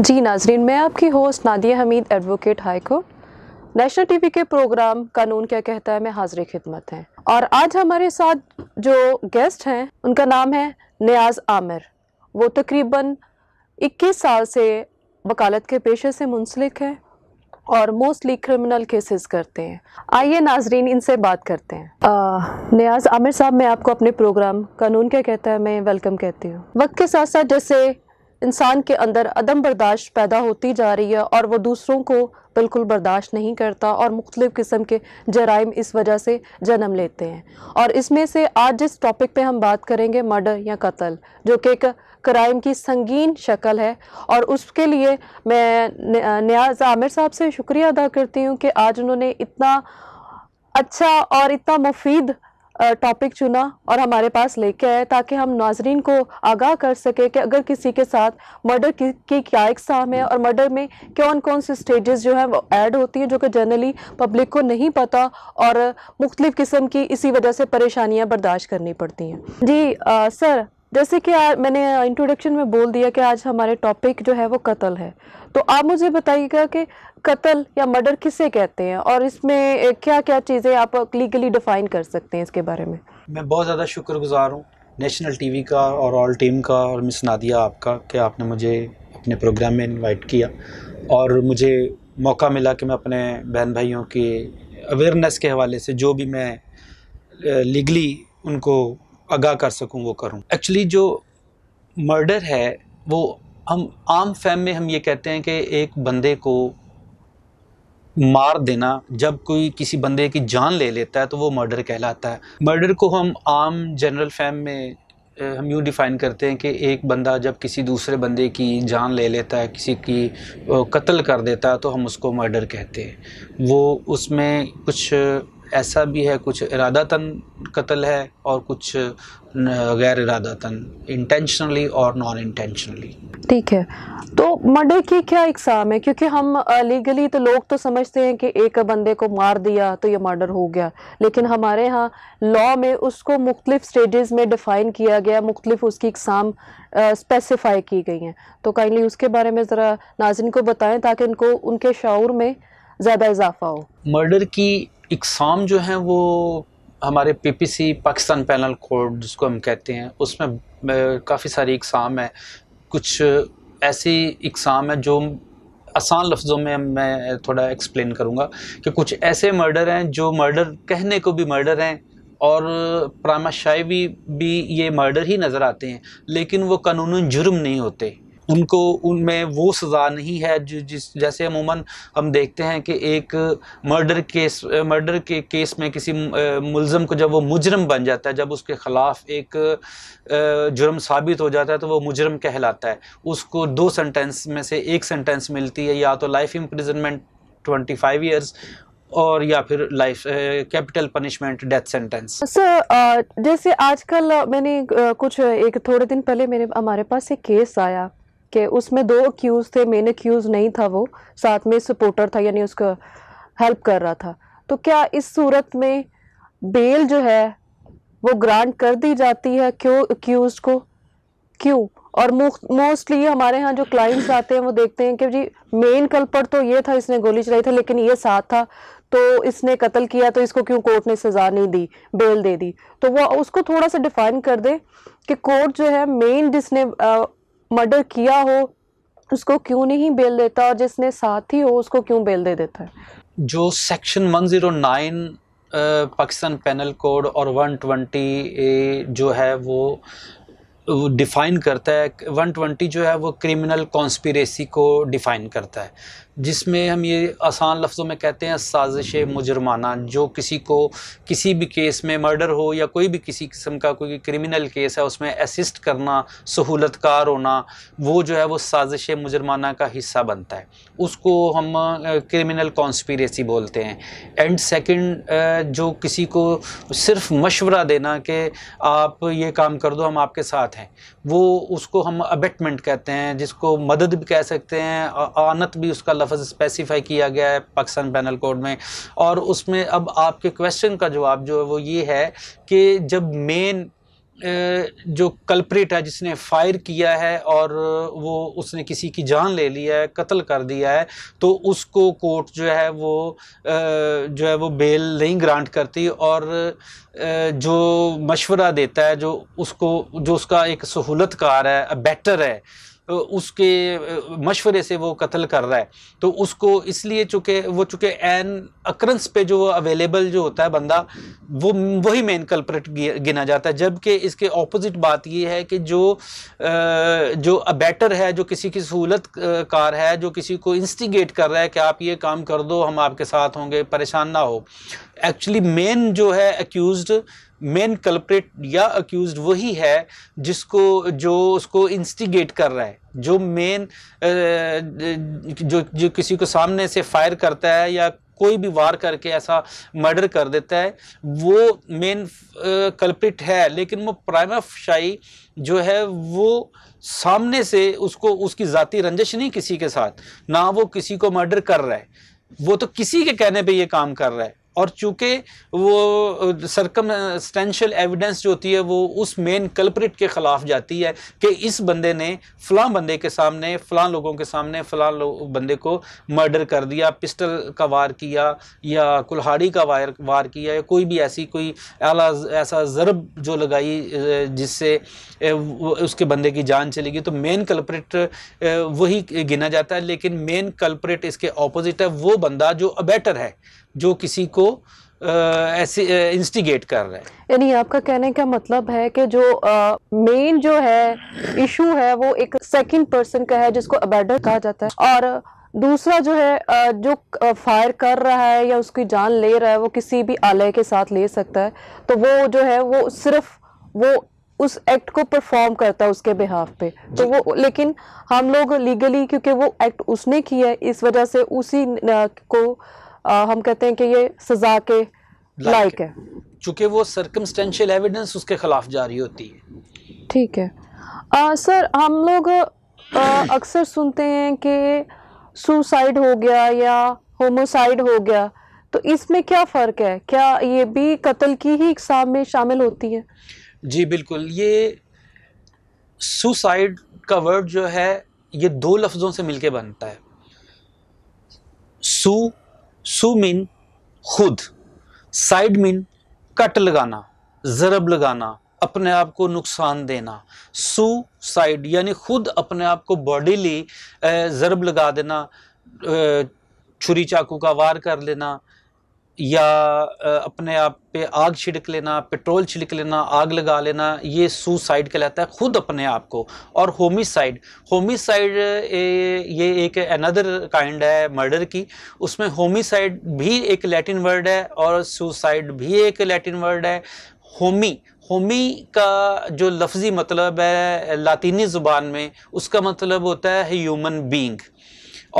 जी नाजरीन मैं आपकी host Nadia Hamid advocate High Court national TV के प्रोग्राम कानून क्या कहता है मैं हाजिर खिदमत हैं और आज हमारे साथ जो गेस्ट हैं उनका नाम है नियाज आमिर वो तकरीबन 21 साल से वकालत के पेशे से मुंसलिक हैं और मोस्टली क्रिमिनल केसेस करते हैं आइए नाजरीन इनसे बात करते हैं आ, नियाज आमिर साहब मैं आपको अपने प्रोग्राम कानून क्या कहता है मैं वेलकम कहती हूँ वक्त के साथ साथ जैसे इंसान के अंदर अदम बर्दाश्त पैदा होती जा रही है और वह दूसरों को बिल्कुल बर्दाश्त नहीं करता और मुख्तलिफ़ किस्म के जराइम इस वजह से जन्म लेते हैं और इसमें से आज जिस टॉपिक पर हम बात करेंगे मर्डर या कत्ल जो कि एक क्राइम की संगीन शक्ल है और उसके लिए मैं न्याज आमिर साहब से शुक्रिया अदा करती हूँ कि आज उन्होंने इतना अच्छा और इतना मुफीद टॉपिक चुना और हमारे पास लेके आए ताकि हम नाजरीन को आगाह कर सके कि अगर किसी के साथ मर्डर की, की क्या इकसाम है और मर्डर में कौन कौन सी स्टेजेस जो है वो ऐड होती हैं जो कि जनरली पब्लिक को नहीं पता और मुख्तलिफ़ किस्म की इसी वजह से परेशानियाँ बर्दाश्त करनी पड़ती हैं जी आ, सर जैसे कि मैंने इंट्रोडक्शन में बोल दिया कि आज हमारे टॉपिक जो है वो कत्ल है तो आप मुझे बताइएगा कि कत्ल या मर्डर किसे कहते हैं और इसमें क्या क्या चीज़ें आप लीगली डिफाइन कर सकते हैं इसके बारे में मैं बहुत ज़्यादा शुक्रगुजार हूँ नेशनल टीवी का और ऑल टीम का और मिस नादिया आपका कि आपने मुझे अपने प्रोग्राम में इनवाइट किया और मुझे मौका मिला कि मैं अपने बहन भाइयों की अवेयरनेस के हवाले से जो भी मैं लीगली उनको आगाह कर सकूँ वो करूँ एक्चुअली जो मर्डर है वो हम आम फैम में हम ये कहते हैं कि एक बंदे को मार देना जब कोई किसी बंदे की जान ले लेता है तो वो मर्डर कहलाता है मर्डर को हम आम जनरल फैम में हम यूँ डिफ़ाइन करते हैं कि एक बंदा जब किसी दूसरे बंदे की जान ले लेता है किसी की कत्ल कर देता है तो हम उसको मर्डर कहते हैं वो उसमें कुछ ऐसा भी है कुछ इरादातन कत्ल है और कुछ गैर इरादातन इंटेंशनली और नॉन इंटेंशनली ठीक है तो मर्डर की क्या इकसाम है क्योंकि हम लीगली तो लोग तो समझते हैं कि एक बंदे को मार दिया तो ये मर्डर हो गया लेकिन हमारे यहाँ लॉ में उसको मुख्तलिफ स्टेजेस में डिफ़ाइन किया गया मुख्तलिफ उसकी इकसाम स्पेसिफाई की गई हैं तो काइंडली उसके बारे में ज़रा नाजिन को बताएं ताकि उनको उनके शाऊर में ज़्यादा इजाफा हो मर्डर की इकसाम जो हैं वो हमारे पीपीसी पाकिस्तान पैनल कोड जिसको हम कहते हैं उसमें काफ़ी सारी इकसाम है कुछ ऐसी इकसाम है जो आसान लफ्ज़ों में मैं थोड़ा एक्सप्लेन करूँगा कि कुछ ऐसे मर्डर हैं जो मर्डर कहने को भी मर्डर हैं और प्रामाशाही भी, भी ये मर्डर ही नज़र आते हैं लेकिन वो कानून जुर्म नहीं होते उनको उनमें वो सज़ा नहीं है जो जिस जैसे अमूमन हम देखते हैं कि एक मर्डर केस मर्डर के केस में किसी मुलम को जब वो मुजरम बन जाता है जब उसके ख़िलाफ़ एक जुर्म साबित हो जाता है तो वो मुजरम कहलाता है उसको दो सेंटेंस में से एक सेंटेंस मिलती है या तो life imprisonment twenty five years और या फिर life capital punishment death sentence sir जैसे आजकल मैंने कुछ एक थोड़े दिन पहले मेरे हमारे पास एक केस आया कि उसमें दो अक्यूज़ थे मेन अक्यूज़ नहीं था वो साथ में सपोर्टर था यानी उसका हेल्प कर रहा था तो क्या इस सूरत में बेल जो है वो ग्रांट कर दी जाती है क्यों अक्यूज़ को क्यों और मोस्टली हमारे यहाँ जो क्लाइंट्स आते हैं वो देखते हैं कि जी मेन कल्पर तो ये था इसने गोली चलाई थी लेकिन ये साथ था तो इसने कत्ल किया तो इसको क्यों कोर्ट ने सज़ा नहीं दी बेल दे दी तो वो उसको थोड़ा सा डिफाइन कर दे कि कोर्ट जो है मेन जिसने मर्डर किया हो उसको क्यों नहीं बेल देता और जिसने साथ ही हो उसको क्यों बेल दे देता है जो सेक्शन 109 पाकिस्तान पेनल कोड और 120 ए जो है वो डिफ़ाइन करता है 120 जो है वो क्रिमिनल कॉन्स्पिरेसी को डिफ़ाइन करता है जिसमें हम ये आसान लफ्ज़ों में कहते हैं साजिश मुजरमाना जो किसी को किसी भी केस में मर्डर हो या कोई भी किसी किस्म का कोई क्रिमिनल केस है उसमें असिस्ट करना सहूलतकार होना वो जो है वो साजिश मुजरमाना का हिस्सा बनता है उसको हम क्रिमिनल कॉन्स्परेसी बोलते हैं एंड सेकंड जो किसी को सिर्फ मशवरा देना कि आप ये काम कर दो हम आपके साथ हैं वो उसको हम अबेटमेंट कहते हैं जिसको मदद भी कह सकते हैं आनत भी उसका लफ्ज़ स्पेसिफाई किया गया है पाकिस्तान पैनल कोड में और उसमें अब आपके क्वेश्चन का जवाब जो है वो ये है कि जब मेन जो कल्प्रेट है जिसने फायर किया है और वो उसने किसी की जान ले लिया है कत्ल कर दिया है तो उसको कोर्ट जो है वो जो है वो बेल नहीं ग्रांट करती और जो मशवरा देता है जो उसको जो उसका एक सहूलतकार है बेटर है उसके मशवरे से वो कत्ल कर रहा है तो उसको इसलिए चूँकि वो चूँकि एन अक्रंस पे जो अवेलेबल जो होता है बंदा वो वही मेन कल्परेट गिना जाता है जबकि इसके ऑपोजिट बात ये है कि जो जो अबेटर है जो किसी की सहूलत कार है जो किसी को इंस्टिगेट कर रहा है कि आप ये काम कर दो हम आपके साथ होंगे परेशान ना हो एक्चुअली मेन जो है एक्यूज मेन कल्प्रेट या अक्यूज वही है जिसको जो उसको इंस्टिगेट कर रहा है जो मेन जो जो किसी को सामने से फायर करता है या कोई भी वार करके ऐसा मर्डर कर देता है वो मेन कल्प्रिट है लेकिन वो प्राइमा शाही जो है वो सामने से उसको उसकी ज़ाती रंजिश नहीं किसी के साथ ना वो किसी को मर्डर कर रहा है वो तो किसी के कहने पे ये काम कर रहा है और चूंकि वो सरकम स्टेंशल एविडेंस जो होती है वो उस मेन कल्परेट के ख़िलाफ़ जाती है कि इस बंदे ने फलां बंदे के सामने फलां लोगों के सामने फ़लाँ बंदे को मर्डर कर दिया पिस्टल का वार किया या कुल्हाड़ी का वायर वार किया या कोई भी ऐसी कोई आला ऐसा ज़रब जो लगाई जिससे उसके बंदे की जान चली गई तो मेन कल्परेट वही गिना जाता है लेकिन मेन कल्परेट इसके ऑपोजिट है वो बंदा जो अबेटर है जो किसी को ऐसे इंस्टिगेट कर रहे हैं यानी आपका कहने का मतलब है कि जो मेन जो है इशू है वो एक सेकंड पर्सन का है जिसको अबेडर कहा जाता है और दूसरा जो है जो फायर कर रहा है या उसकी जान ले रहा है वो किसी भी आलय के साथ ले सकता है तो वो जो है वो सिर्फ वो उस एक्ट को परफॉर्म करता है उसके बिहाफ पे तो वो लेकिन हम लोग लीगली क्योंकि वो एक्ट उसने किया है इस वजह से उसी को हम कहते हैं कि ये सजा के लायक है चूंकि वो सरकमस्टेंशियल एविडेंस उसके खिलाफ जारी होती है ठीक है आ, सर हम लोग अक्सर सुनते हैं कि सुसाइड हो गया या होमोसाइड हो गया तो इसमें क्या फ़र्क है क्या ये भी कत्ल की ही इकसाम में शामिल होती है जी बिल्कुल ये सुसाइड का वर्ड जो है ये दो लफ्ज़ों से मिलके बनता है सू सु मीन खुद साइड मीन कट लगाना ज़रब लगाना अपने आप को नुकसान देना सू साइड यानी खुद अपने आप को बॉडीली ज़रब लगा देना छुरी चाकू का वार कर लेना या अपने आप पे आग छिड़क लेना पेट्रोल छिड़क लेना आग लगा लेना ये सुसाइड कहलाता है खुद अपने आप को और होमिसाइड होमिसाइड ये एक अनदर काइंड है मर्डर की उसमें होमिसाइड भी एक लैटिन वर्ड है और सुसाइड भी एक लैटिन वर्ड है होमी होमी का जो लफ्ज़ी मतलब है लातीनी ज़ुबान में उसका मतलब होता है ह्यूमन बींग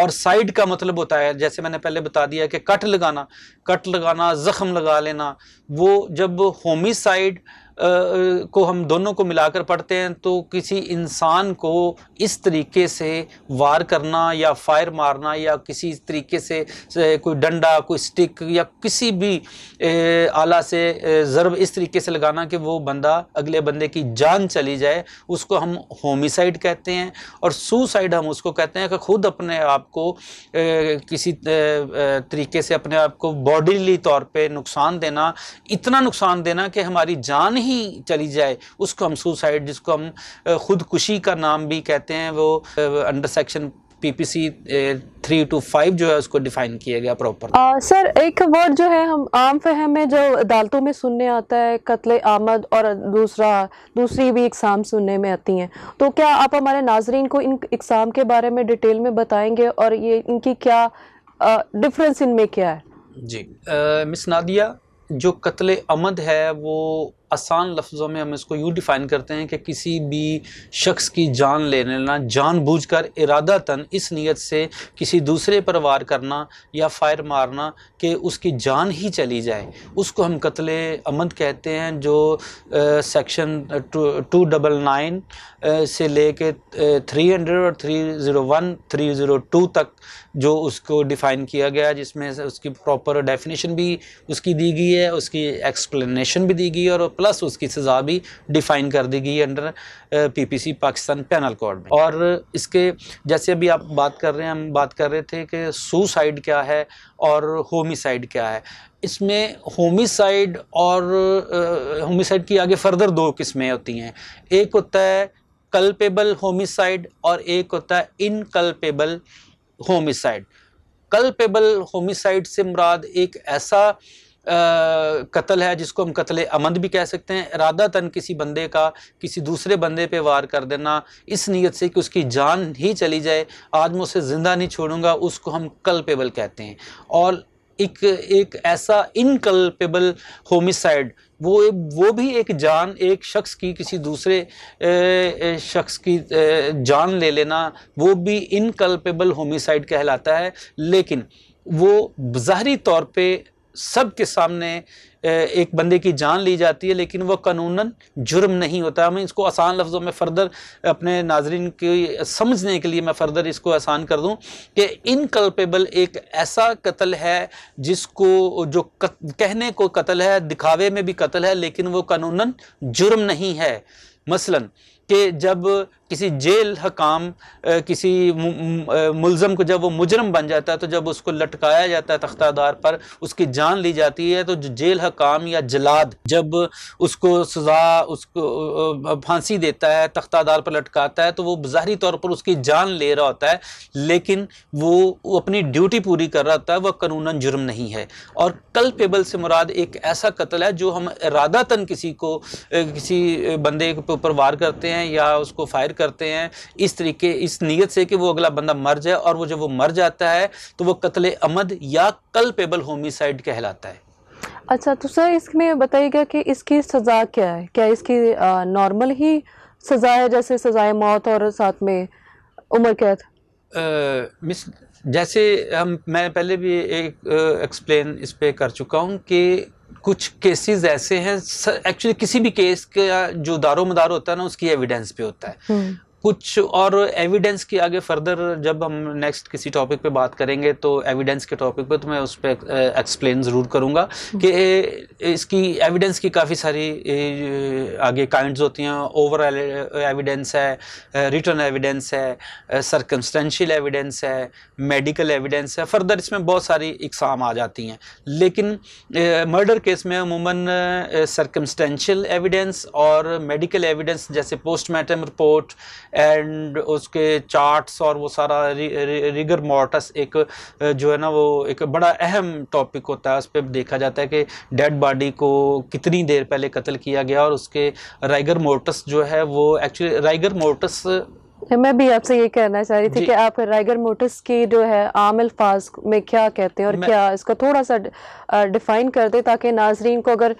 और साइड का मतलब होता है जैसे मैंने पहले बता दिया कि कट लगाना कट लगाना जख्म लगा लेना वो जब होमी साइड को हम दोनों को मिलाकर पढ़ते हैं तो किसी इंसान को इस तरीके से वार करना या फायर मारना या किसी तरीके से, से कोई डंडा कोई स्टिक या किसी भी आला से ज़रब इस तरीके से लगाना कि वो बंदा अगले बंदे की जान चली जाए उसको हम होमिसाइड कहते हैं और सुसाइड हम उसको कहते हैं कि खुद अपने आप को किसी तरीके से अपने आप को बॉडीली तौर पर नुकसान देना इतना नुकसान देना कि हमारी जान ही ही चली जाए उसको हम सुसाइड जिसको हम ख़ुदकुशी का नाम भी कहते हैं वो under section PPC three two five जो है उसको डिफाइन किया गया प्रॉपर सर एक वर्ड जो है हम आम फहम में जो अदालतों में सुनने आता है कत्ल आमद और दूसरा दूसरी भी इकसाम सुनने में आती हैं तो क्या आप हमारे नाजरीन को इन इकसाम के बारे में डिटेल में बताएंगे और ये इनकी क्या डिफरेंस इनमें क्या है जी आ, मिस नादिया जो कत्ल आमद है वो आसान लफ्ज़ों में हम इसको यूँ डिफ़ाइन करते हैं कि किसी भी शख्स की जान ले लेना जान बूझ कर इरादा तन इस नीयत से किसी दूसरे पर वार करना या फायर मारना कि उसकी जान ही चली जाए उसको हम कत्ल अमद कहते हैं जो आ, सेक्शन टू डबल नाइन से ले कर थ्री हंड्रेड और three zero one three zero two तक जो उसको डिफ़ाइन किया गया जिसमें उसकी प्रॉपर डेफिनेशन भी उसकी दी गई है उसकी एक्सप्लेनेशन भी दी गई है और प्लस उसकी सज़ा भी डिफ़ाइन कर दी गई under PPC Pakistan penal code में और इसके जैसे अभी आप बात कर रहे हैं हम बात कर रहे थे कि सुसाइड क्या है और होमिसाइड क्या है इसमें होमिसाइड और होमिसाइड की आगे फर्दर दो किस्में होती हैं एक होता है कल्पेबल होमिसाइड और एक होता है इनकल्पेबल होमिसाइड कल्पेबल होमिसाइड से मुराद एक ऐसा कत्ल है जिसको हम कत्ल अमंद भी कह सकते हैं इरादातन किसी बंदे का किसी दूसरे बंदे पे वार कर देना इस नीयत से कि उसकी जान ही चली जाए आज मैं उसे ज़िंदा नहीं छोड़ूंगा उसको हम कल्पेबल कहते हैं और एक एक ऐसा इनकल्पेबल होमिसाइड वो वो भी एक जान एक शख्स की किसी दूसरे शख्स की जान ले लेना वो भी इनकल्पेबल होमिसाइड कहलाता है लेकिन वो ज़ाहरी तौर पे सब के सामने एक बंदे की जान ली जाती है लेकिन वह कानूनन जुर्म नहीं होता मैं इसको आसान लफ्ज़ों में फ़र्दर अपने नाजरन की समझने के लिए मैं फ़र्दर इसको आसान कर दूं कि इनकल्पेबल एक ऐसा कत्ल है जिसको जो कहने को कत्ल है दिखावे में भी कत्ल है लेकिन वो कानूनन जुर्म नहीं है मसलन कि जब किसी जेल हकाम किसी मुलम को जब वो मुजरम बन जाता है तो जब उसको लटकाया जाता है तख्तादार पर उसकी जान ली जाती है तो जेल हकाम या जलाद जब उसको सज़ा उसको फांसी देता है तख्तादार पर लटकाता है तो वो बाहरी तौर पर उसकी जान ले रहा होता है लेकिन वो, अपनी ड्यूटी पूरी कर रहा होता है वह कानून जुर्म नहीं है और कल पेबल से मुराद एक ऐसा कत्ल है जो हम तन किसी को किसी बंदे को ऊपर वार करते हैं या उसको फायर करते हैं इस तरीके इस नीयत से कि वो अगला बंदा मर जाए और वो जब वो मर जाता है तो वो कत्ल अमद या कल्पेबल होमिसाइड कहलाता है अच्छा तो सर इसमें बताइएगा कि इसकी सज़ा क्या है क्या इसकी नॉर्मल ही सज़ा है जैसे सज़ाए मौत और साथ में उम्र कैद मिस जैसे हम मैं पहले भी एक एक्सप्लेन इस पर कर चुका हूँ कि कुछ केसेस ऐसे हैं एक्चुअली किसी भी केस का जो दारो मदार होता है ना उसकी एविडेंस पे होता है हम्म। कुछ और एविडेंस की आगे फर्दर जब हम नेक्स्ट किसी टॉपिक पे बात करेंगे तो एविडेंस के टॉपिक पे तो मैं उस पर एक्सप्लेन ज़रूर करूँगा हम्म। कि इसकी एविडेंस की काफ़ी सारी आगे काइंड्स होती हैं ओवर एविडेंस है रिटर्न एविडेंस है सरकमस्टेंशियल एविडेंस है मेडिकल एविडेंस है फर्दर इसमें बहुत सारी इकसाम आ जाती हैं लेकिन मर्डर केस में अमूमन सरकमस्टेंशियल एविडेंस और मेडिकल एविडेंस जैसे पोस्टमार्टम रिपोर्ट एंड उसके चार्ट्स और वो सारा रि, रि, रिगर मॉर्टस एक जो है ना वो एक बड़ा अहम टॉपिक होता है उस पर देखा जाता है कि डेड बॉडी को कितनी देर पहले कत्ल किया गया और उसके राइगर मोर्टस जो है वो एक्चुअली राइगर मोर्टस मैं भी आपसे ये कहना चाह रही थी कि आप राइगर मोटर्स की जो है आम अल्फाज में क्या कहते हैं और क्या इसको थोड़ा सा डिफाइन कर दे ताकि नाजरीन को अगर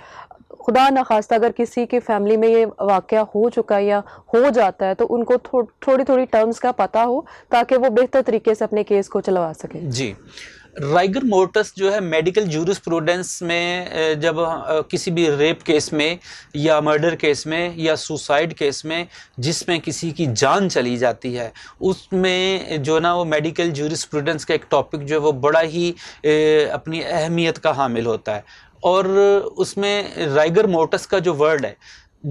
खुदा ना खास्ता अगर किसी की फैमिली में ये वाक़ हो चुका है या हो जाता है तो उनको थो, थोड़ी थोड़ी टर्म्स का पता हो ताकि वो बेहतर तरीके से अपने केस को चलवा सकें जी राइगर मोटर्स जो है मेडिकल प्रोडेंस में जब किसी भी रेप केस में या मर्डर केस में या सुसाइड केस में जिसमें किसी की जान चली जाती है उसमें जो ना वो मेडिकल प्रोडेंस का एक टॉपिक जो है वो बड़ा ही अपनी अहमियत का हामिल होता है और उसमें राइगर मोटस का जो वर्ड है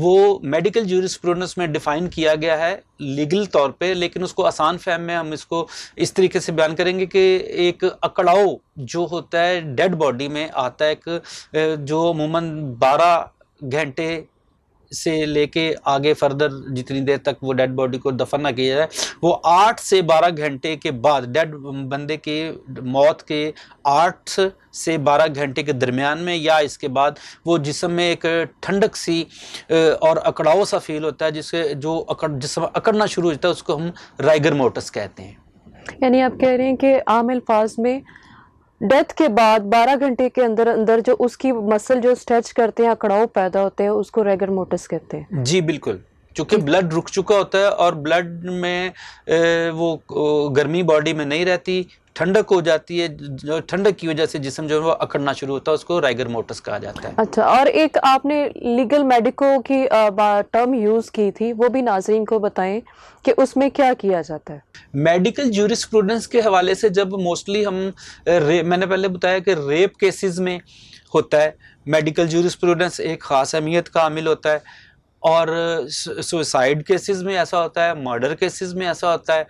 वो मेडिकल जूरिस्प्रूडेंस में डिफाइन किया गया है लीगल तौर पे लेकिन उसको आसान फैम में हम इसको इस तरीके से बयान करेंगे कि एक अकड़ाओ जो होता है डेड बॉडी में आता है एक जो अमूमन 12 घंटे से लेके आगे फर्दर जितनी देर तक वो डेड बॉडी को दफन ना किया जाए वो आठ से बारह घंटे के बाद डेड बंदे के मौत के आठ से बारह घंटे के दरमियान में या इसके बाद वो जिसम में एक ठंडक सी और अकड़ाव सा फील होता है जिसके जो अकड़ जिसम अकड़ना शुरू होता है उसको हम राइगर मोटस कहते हैं यानी आप कह रहे हैं कि आम अल्फाज में डेथ के बाद 12 घंटे के अंदर अंदर जो उसकी मसल जो स्ट्रेच करते हैं अकड़ाव पैदा होते हैं उसको रेगर मोटस कहते हैं जी बिल्कुल चूँकि ब्लड रुक चुका होता है और ब्लड में वो गर्मी बॉडी में नहीं रहती ठंडक हो जाती है जो ठंडक की वजह से जिसम जो है वो अकड़ना शुरू होता है उसको राइगर मोटस कहा जाता है अच्छा और एक आपने लीगल मेडिको की टर्म यूज़ की थी वो भी नाजरीन को बताएं कि उसमें क्या किया जाता है मेडिकल जूरिस्प्रूडेंस के हवाले से जब मोस्टली हम रे, मैंने पहले बताया कि रेप केसेस में होता है मेडिकल जूरिस्प्रूडेंस एक ख़ास अहमियत का आमिल होता है और सुसाइड केसेस में ऐसा होता है मर्डर केसेस में ऐसा होता है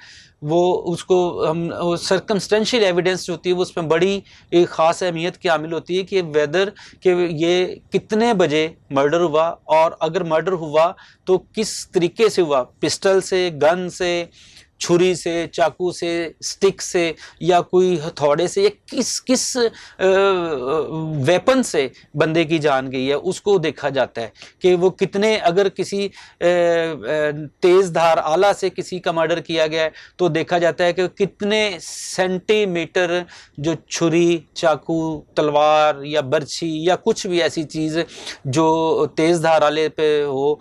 वो उसको हम सर्कमस्टेंशियल एविडेंस जो होती है वो उसमें बड़ी एक ख़ास अहमियत की हामिल होती है कि वेदर के ये कितने बजे मर्डर हुआ और अगर मर्डर हुआ तो किस तरीके से हुआ पिस्टल से गन से छुरी से चाकू से स्टिक से या कोई हथौड़े से या किस किस वेपन से बंदे की जान गई है उसको देखा जाता है कि वो कितने अगर किसी तेज़ धार आला से किसी का मर्डर किया गया है तो देखा जाता है कि कितने सेंटीमीटर जो छुरी चाकू तलवार या बर्छी या कुछ भी ऐसी चीज़ जो तेज़ धार आले पे हो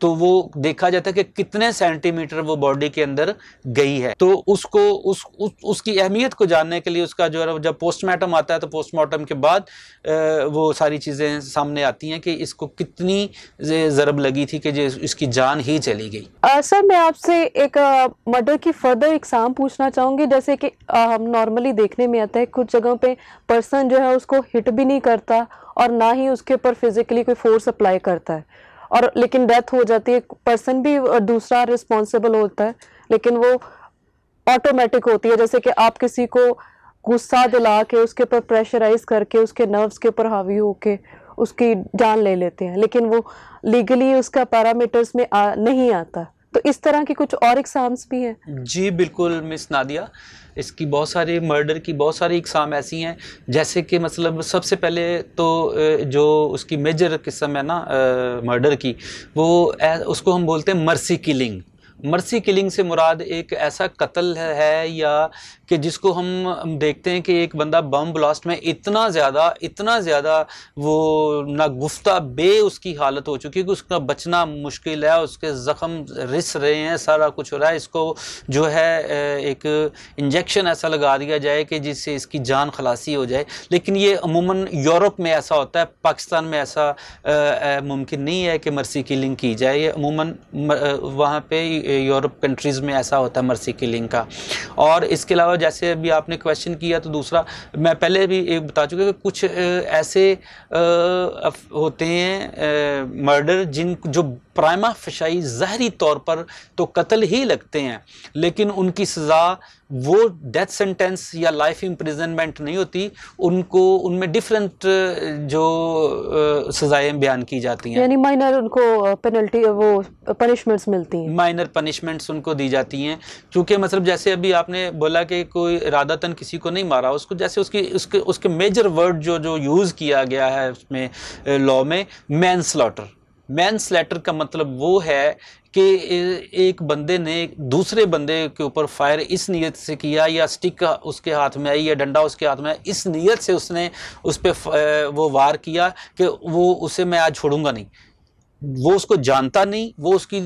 तो वो देखा जाता है कि कितने सेंटीमीटर वो बॉडी के अंदर गई है तो उसको उस, उस उसकी अहमियत को जानने के लिए उसका जो है जब पोस्टमार्टम आता है तो पोस्टमार्टम के बाद वो सारी चीज़ें सामने आती हैं कि इसको कितनी ज़रब लगी थी कि जो इसकी जान ही चली गई सर मैं आपसे एक मर्डर की फर्दर एग्जाम पूछना चाहूँगी जैसे कि हम नॉर्मली देखने में आता है कुछ जगहों पर पर्सन जो है उसको हिट भी नहीं करता और ना ही उसके ऊपर फिजिकली कोई फोर्स अप्लाई करता है और लेकिन डेथ हो जाती है पर्सन भी दूसरा रिस्पॉन्सिबल होता है लेकिन वो ऑटोमेटिक होती है जैसे कि आप किसी को गुस्सा दिला के उसके ऊपर प्रेशराइज करके उसके नर्व्स के ऊपर हावी होके उसकी जान ले लेते हैं लेकिन वो लीगली उसका पैरामीटर्स में आ, नहीं आता तो इस तरह की कुछ और एग्जाम्स भी हैं जी बिल्कुल मिस नादिया इसकी बहुत सारे मर्डर की बहुत सारी इकसाम ऐसी हैं जैसे कि मतलब सबसे पहले तो जो उसकी मेजर किस्म है ना मर्डर की वो उसको हम बोलते हैं मर्सी किलिंग मर्सी किलिंग से मुराद एक ऐसा कत्ल है या कि जिसको हम देखते हैं कि एक बंदा बम ब्लास्ट में इतना ज़्यादा इतना ज़्यादा वो नागुफ्ता बे उसकी हालत हो चुकी है कि उसका बचना मुश्किल है उसके ज़ख़म रिस रहे हैं सारा कुछ हो रहा है इसको जो है एक इंजेक्शन ऐसा लगा दिया जाए कि जिससे इसकी जान खलासी हो जाए लेकिन ये अमूमन यूरोप में ऐसा होता है पाकिस्तान में ऐसा मुमकिन नहीं है कि मर्सी किलिंग की जाए ये अमूमन वहाँ पर यूरोप कंट्रीज़ में ऐसा होता है मर्सी किलिंग का और इसके अलावा अलावा जैसे अभी आपने क्वेश्चन किया तो दूसरा मैं पहले भी एक बता चुका कि कुछ ऐसे होते हैं मर्डर जिन जो प्राइमा फशाई जहरी तौर पर तो कत्ल ही लगते हैं लेकिन उनकी सज़ा वो डेथ सेंटेंस या लाइफ इम्प्रिजनमेंट नहीं होती उनको उनमें डिफरेंट जो सजाएं बयान की जाती हैं यानी माइनर उनको पेनल्टी वो पनिशमेंट्स मिलती हैं माइनर पनिशमेंट्स उनको दी जाती हैं क्योंकि मतलब जैसे अभी आपने बोला कि कोई इरादतन किसी को नहीं मारा उसको जैसे उसकी उसके उसके मेजर वर्ड जो जो यूज़ किया गया है उसमें लॉ में मैन स्लॉटर मैन स्लेटर का मतलब वो है कि एक बंदे ने दूसरे बंदे के ऊपर फायर इस नीयत से किया या स्टिक उसके हाथ में आई या डंडा उसके हाथ में आया इस नीयत से उसने उस पर वो वार किया कि वो उसे मैं आज छोड़ूंगा नहीं वो उसको जानता नहीं वो उसकी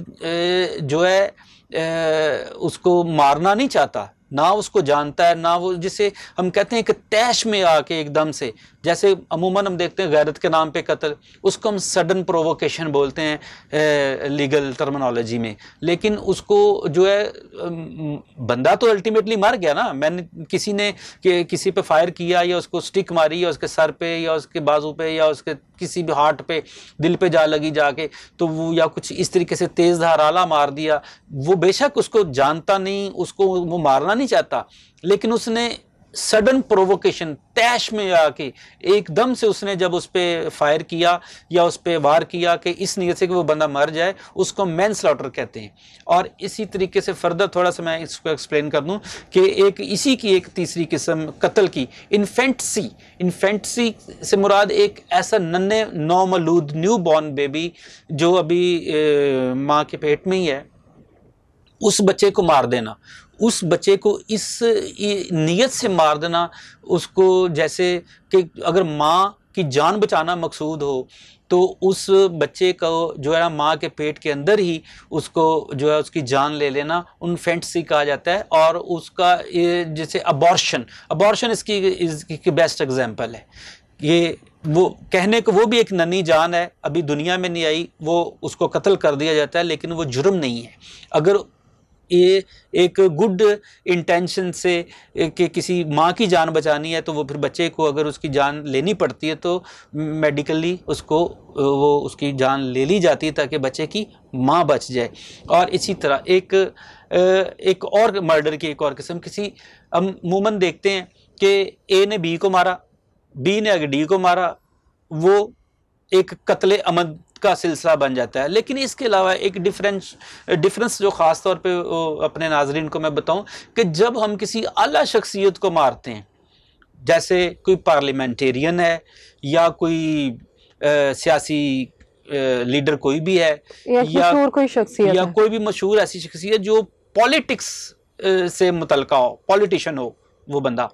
जो है उसको मारना नहीं चाहता ना उसको जानता है ना वो जिसे हम कहते हैं कि तैश में आके एकदम से जैसे अमूमन हम देखते हैं गैरत के नाम पे कत्ल उसको हम सडन प्रोवोकेशन बोलते हैं ए, लीगल टर्मिनोलॉजी में लेकिन उसको जो है बंदा तो अल्टीमेटली मर गया ना मैंने किसी ने कि, किसी पे फायर किया या उसको स्टिक मारी या उसके सर पे या उसके बाजू पे या उसके किसी भी हार्ट पे दिल पे जा लगी जाके तो वो या कुछ इस तरीके से तेज़ धाराला मार दिया वो बेशक उसको जानता नहीं उसको वो मारना नहीं चाहता लेकिन उसने सडन प्रोवोकेशन तैश में आके एकदम से उसने जब उस पर फायर किया या उस पर वार किया कि इस नीयत से कि वो बंदा मर जाए उसको मैन स्लॉटर कहते हैं और इसी तरीके से फर्दर थोड़ा सा मैं इसको एक्सप्लेन कर दूं कि एक इसी की एक तीसरी किस्म कत्ल की इन्फेंटसी इन्फेंटसी से मुराद एक ऐसा नन्हे नौमलूद न्यू बॉर्न बेबी जो अभी माँ के पेट में ही है उस बच्चे को मार देना उस बच्चे को इस नीयत से मार देना उसको जैसे कि अगर माँ की जान बचाना मकसूद हो तो उस बच्चे को जो है ना माँ के पेट के अंदर ही उसको जो है उसकी जान ले लेना उन फेंटसी कहा जाता है और उसका जैसे अबॉर्शन अबॉर्शन इसकी इसकी बेस्ट एग्जांपल है ये वो कहने को वो भी एक नन्ही जान है अभी दुनिया में नहीं आई वो उसको कत्ल कर दिया जाता है लेकिन वो जुर्म नहीं है अगर ये एक गुड इंटेंशन से कि किसी माँ की जान बचानी है तो वो फिर बच्चे को अगर उसकी जान लेनी पड़ती है तो मेडिकली उसको वो उसकी जान ले ली जाती है ताकि बच्चे की माँ बच जाए और इसी तरह एक एक और मर्डर की एक और किस्म किसी अमूमन देखते हैं कि ए ने बी को मारा बी ने अगर डी को मारा वो एक कत्ल अमद का सिलसिला बन जाता है लेकिन इसके अलावा एक डिफरेंस डिफरेंस जो ख़ास तौर पे अपने नाजरन को मैं बताऊं कि जब हम किसी अला शख्सियत को मारते हैं जैसे कोई पार्लियामेंटेरियन है या कोई आ, सियासी लीडर कोई भी है या, या कोई शख्सियत या कोई भी मशहूर ऐसी शख्सियत जो पॉलिटिक्स से मुतलका हो पॉलिटिशन हो वो बंदा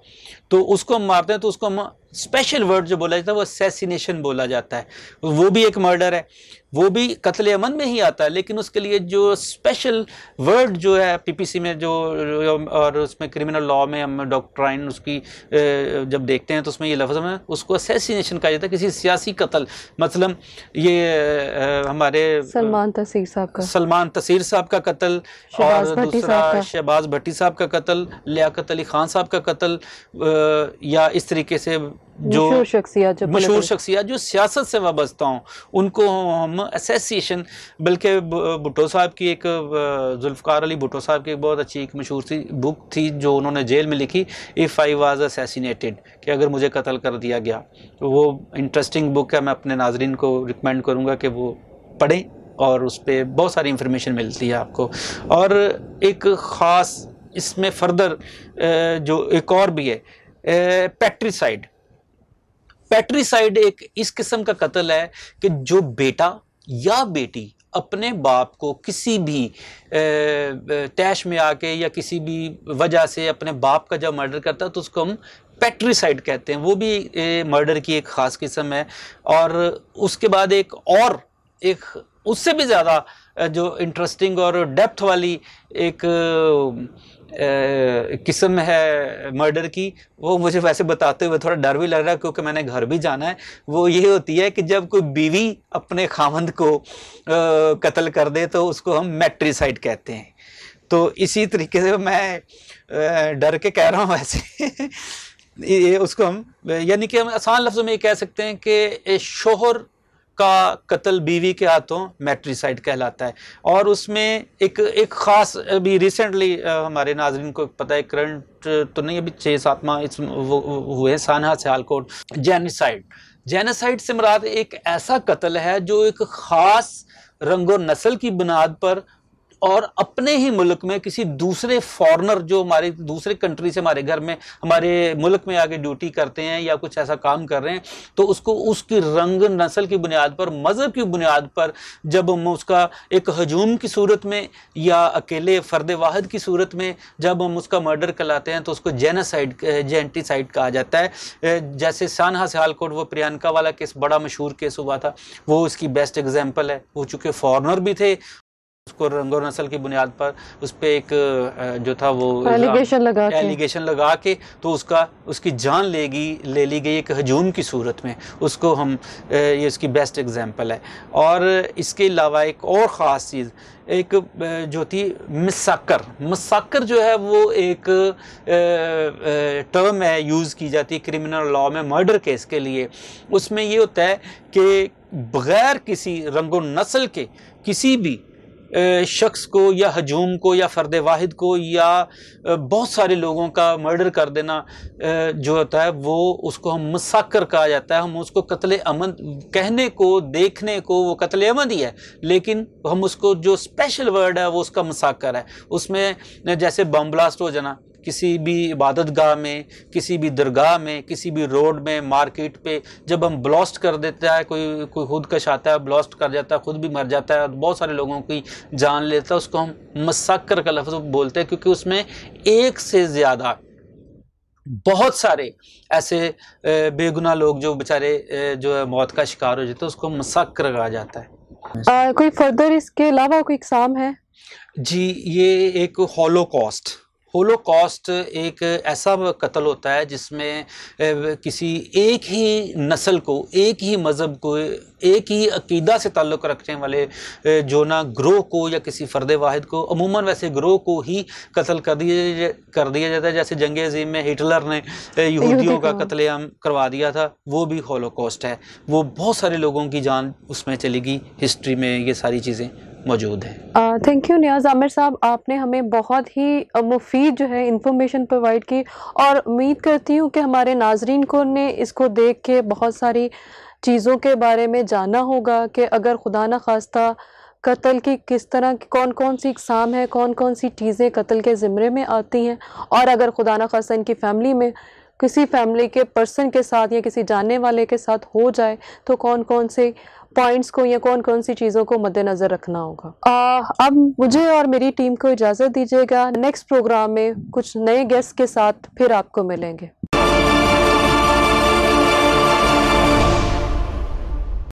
तो उसको हम मारते हैं तो उसको हम स्पेशल वर्ड जो बोला जाता है वो असैसिनेशन बोला जाता है वो भी एक मर्डर है वो भी कत्ल अमन में ही आता है लेकिन उसके लिए जो स्पेशल वर्ड जो है पीपीसी में जो और उसमें क्रिमिनल लॉ में हम डॉक्ट्राइन उसकी जब देखते हैं तो उसमें ये लफ्ज़ में उसको असैसिनेशन कहा जाता है किसी सियासी कत्ल मतलब ये हमारे सलमान तसीर साहब का सलमान तसीर साहब का कत्ल और दूसरा शहबाज भट्टी साहब का कत्ल लियाकत अली खान साहब का कत्ल या इस तरीके से जो मशहूर शख्सियात जो सियासत से वाबस्ता हों उनको हम एसोसिएशन बल्कि भुटो साहब की एक जुल्फ़ार अली भुटो साहब की एक बहुत अच्छी एक मशहूर सी बुक थी जो उन्होंने जेल में लिखी इफ़ आई वाज असैसिनेटेड कि अगर मुझे कत्ल कर दिया गया तो वो इंटरेस्टिंग बुक है मैं अपने नाजरन को रिकमेंड करूँगा कि वो पढ़ें और उस पर बहुत सारी इंफॉर्मेशन मिलती है आपको और एक ख़ास इसमें फर्दर जो एक और भी है पैट्रीसाइड पेट्रीसाइड एक इस किस्म का कत्ल है कि जो बेटा या बेटी अपने बाप को किसी भी तैश में आके या किसी भी वजह से अपने बाप का जब मर्डर करता है तो उसको हम पेट्रीसाइड कहते हैं वो भी मर्डर की एक ख़ास किस्म है और उसके बाद एक और एक उससे भी ज़्यादा जो इंटरेस्टिंग और डेप्थ वाली एक किस्म है मर्डर की वो मुझे वैसे बताते हुए थोड़ा डर भी लग रहा है क्योंकि मैंने घर भी जाना है वो ये होती है कि जब कोई बीवी अपने खामंद को कत्ल कर दे तो उसको हम मैट्रीसाइड कहते हैं तो इसी तरीके से मैं डर के कह रहा हूँ वैसे ये उसको हम यानी कि हम आसान लफ्ज़ों में ये कह सकते हैं कि शोहर का कत्ल बीवी के हाथों मैट्रिसाइड कहलाता है और उसमें एक एक ख़ास अभी रिसेंटली हमारे नाजरन को पता है करंट तो नहीं अभी छः सात माह इस वो, वो हुए सानहा सियालकोट जेनिसाइड जेनासाइड से मुराद एक ऐसा कत्ल है जो एक ख़ास रंगो नस्ल की बुनियाद पर और अपने ही मुल्क में किसी दूसरे फॉरनर जो हमारे दूसरे कंट्री से हमारे घर में हमारे मुल्क में आके ड्यूटी करते हैं या कुछ ऐसा काम कर रहे हैं तो उसको उसकी रंग नस्ल की बुनियाद पर मज़हब की बुनियाद पर जब हम उसका एक हजूम की सूरत में या अकेले फ़र्द वाहद की सूरत में जब हम उसका मर्डर कराते हैं तो उसको जेनासाइड जेंटीसाइड कहा जाता है जैसे सानहा सियालकोट वो प्रियंका वाला केस बड़ा मशहूर केस हुआ था वो उसकी बेस्ट एग्जाम्पल है वो चूँकि फॉरनर भी थे उसको रंगो नस्ल की बुनियाद पर उस पर एक जो था वो एलिगेशन लगा एलिगेशन लगा के तो उसका उसकी जान लेगी ले ली गई एक हजूम की सूरत में उसको हम ये उसकी बेस्ट एग्जांपल है और इसके अलावा एक और ख़ास चीज़ एक जो थी मसाकर मसाकर जो है वो एक टर्म है यूज़ की जाती है क्रिमिनल लॉ में मर्डर केस के लिए उसमें ये होता है कि बग़ैर किसी रंगो नस्ल के किसी भी शख्स को या हजूम को या फ़र्द वाहिद को या बहुत सारे लोगों का मर्डर कर देना जो होता है वो उसको हम मसाकर कहा जाता है हम उसको कत्ल अमन कहने को देखने को वो कत्ल अमन ही है लेकिन हम उसको जो स्पेशल वर्ड है वो उसका मसाकर है उसमें जैसे बम ब्लास्ट हो जाना किसी भी इबादत गाह में किसी भी दरगाह में किसी भी रोड में मार्केट पे जब हम ब्लास्ट कर देता है कोई कोई खुदकश आता है ब्लास्ट कर जाता है खुद भी मर जाता है और बहुत सारे लोगों की जान लेता है उसको हम मसक्र का लफ्ज़ बोलते हैं क्योंकि उसमें एक से ज़्यादा बहुत सारे ऐसे बेगुना लोग जो बेचारे जो है मौत का शिकार हो जाते हैं उसको मसक्र कहा जाता है आ, कोई फर्दर इसके अलावा कोई इकसाम है जी ये एक हॉलोकॉस्ट होलोकॉस्ट एक ऐसा कत्ल होता है जिसमें किसी एक ही नस्ल को एक ही मज़हब को एक ही अकीदा से ताल्लुक़ रखने वाले जो ना ग्रोह को या किसी फ़र्द वाहिद को अमूमन वैसे ग्रोह को ही कत्ल कर दिए कर दिया जाता है जैसे जंग अजीम में हिटलर ने यहूदियों का कत्लेआम करवा दिया था वो भी होलोकॉस्ट है वो बहुत सारे लोगों की जान उसमें चली गई हिस्ट्री में ये सारी चीज़ें मौजूद है थैंक यू नियाज आमिर साहब आपने हमें बहुत ही मुफीद जो है इंफॉर्मेशन प्रोवाइड की और उम्मीद करती हूँ कि हमारे नाजरीन को ने इसको देख के बहुत सारी चीज़ों के बारे में जाना होगा कि अगर खुदा न खास्ता कत्ल की किस तरह की कौन कौन सी इकसाम है कौन कौन सी चीज़ें कत्ल के ज़िम्मे में आती हैं और अगर खुदा न खास्ता इनकी फैमिली में किसी फैमिली के पर्सन के साथ या किसी जानने वाले के साथ हो जाए तो कौन कौन से पॉइंट्स को या कौन कौन सी चीज़ों को मद्देनज़र रखना होगा आ, अब मुझे और मेरी टीम को इजाज़त दीजिएगा नेक्स्ट प्रोग्राम में कुछ नए गेस्ट के साथ फिर आपको मिलेंगे